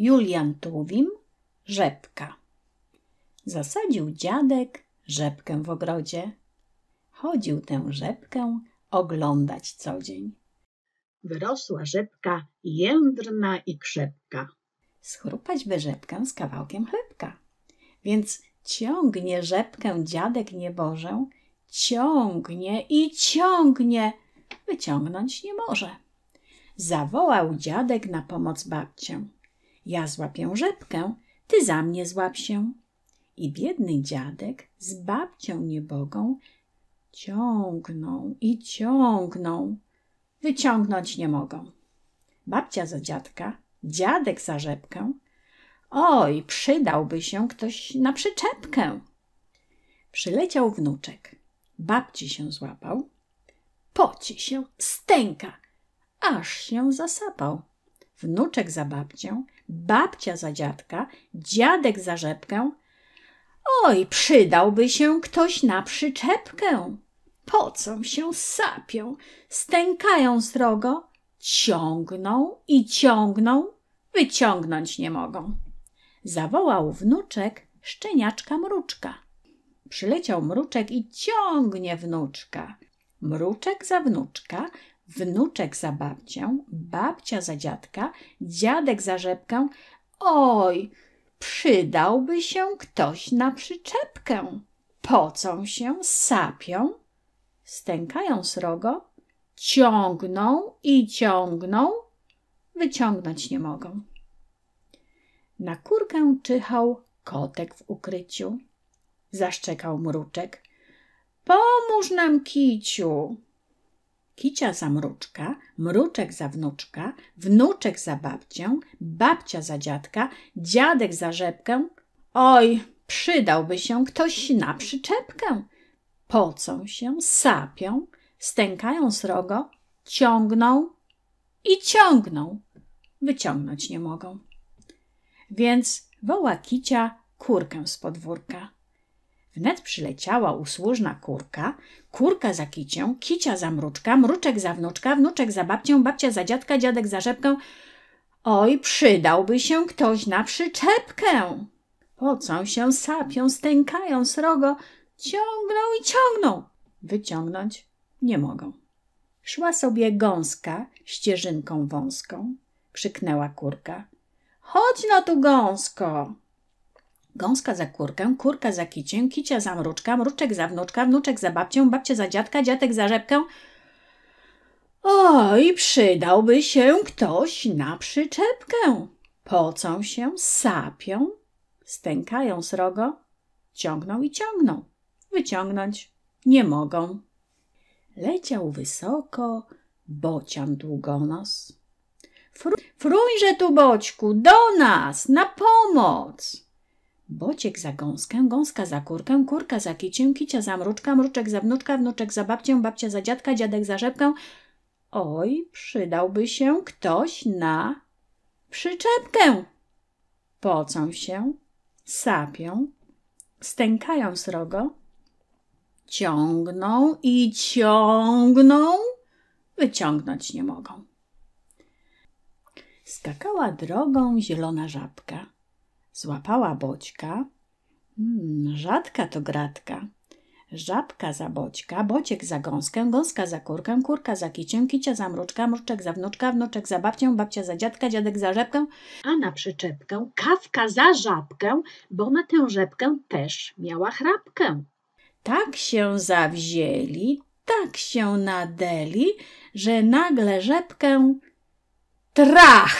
Julian Tuwim, rzepka. Zasadził dziadek rzepkę w ogrodzie. Chodził tę rzepkę oglądać co dzień. Wyrosła rzepka jędrna i krzepka. Schrupać by rzepkę z kawałkiem chlebka. Więc ciągnie rzepkę dziadek niebożę, ciągnie i ciągnie, wyciągnąć nie może. Zawołał dziadek na pomoc babcię. Ja złapię rzepkę, ty za mnie złap się. I biedny dziadek z babcią niebogą ciągną i ciągną. Wyciągnąć nie mogą. Babcia za dziadka, dziadek za rzepkę. Oj, przydałby się ktoś na przyczepkę. Przyleciał wnuczek. Babci się złapał. Poci się, stęka, aż się zasapał. Wnuczek za babcią, babcia za dziadka, dziadek za rzepkę. Oj, przydałby się ktoś na przyczepkę. Pocą się, sapią, stękają srogo, ciągną i ciągną, wyciągnąć nie mogą. Zawołał wnuczek szczeniaczka mruczka. Przyleciał mruczek i ciągnie wnuczka. Mruczek za wnuczka, wnuczek za babcię, babcia za dziadka, dziadek za rzepkę. Oj, przydałby się ktoś na przyczepkę. Pocą się, sapią, stękają srogo, ciągną i ciągną, wyciągnąć nie mogą. Na kurkę czyhał kotek w ukryciu. Zaszczekał mruczek. Pomóż nam, kiciu! kicia za mruczka, mruczek za wnuczka, wnuczek za babcię, babcia za dziadka, dziadek za rzepkę. Oj, przydałby się ktoś na przyczepkę. Pocą się, sapią, stękają srogo, ciągną i ciągną. Wyciągnąć nie mogą. Więc woła kicia kurkę z podwórka. Wnet przyleciała usłużna kurka, kurka za kicią, kicia za mruczka, mruczek za wnuczka, wnuczek za babcią, babcia za dziadka, dziadek za rzepkę. Oj, przydałby się ktoś na przyczepkę. Pocą się, sapią, stękają srogo, ciągną i ciągną. Wyciągnąć nie mogą. Szła sobie gąska ścieżynką wąską. Krzyknęła kurka. Chodź na tu gąsko. Gąska za kurkę, kurka za kicię, kicia za mruczka, mruczek za wnuczka, wnuczek za babcią, babcia za dziadka, dziadek za rzepkę. Oj, przydałby się ktoś na przyczepkę. Pocą się, sapią, stękają srogo, ciągną i ciągną. Wyciągnąć nie mogą. Leciał wysoko bocian długonos. Fru, tu, boćku, do nas, na pomoc! Bociek za gąskę, gąska za kurkę, kurka za kicię, kicia za mruczka, mruczek za wnuczka, wnuczek za babcię, babcia za dziadka, dziadek za rzepkę. Oj, przydałby się ktoś na przyczepkę. Pocą się, sapią, stękają srogo, ciągną i ciągną, wyciągnąć nie mogą. Skakała drogą zielona żabka Złapała boćka. Hmm, rzadka to gratka. Żabka za boćka, bociek za gąskę, gąska za kurkę, kurka za kicię, kicia za mruczka, mruczek za wnuczka, wnuczek za babcię, babcia za dziadka, dziadek za rzepkę, a na przyczepkę kawka za żabkę, bo na tę rzepkę też miała chrapkę. Tak się zawzięli, tak się nadeli, że nagle rzepkę trach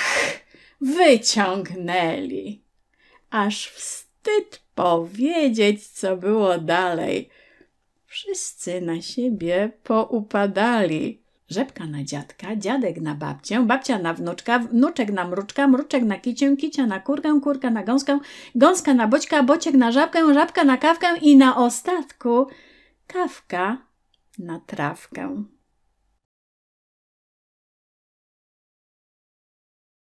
wyciągnęli aż wstyd powiedzieć, co było dalej. Wszyscy na siebie poupadali. Rzepka na dziadka, dziadek na babcię, babcia na wnuczka, wnuczek na mruczka, mruczek na kicię, kicia na kurkę, kurka na gąskę, gąska na boćka, bociek na żabkę, żabka na kawkę i na ostatku kawka na trawkę.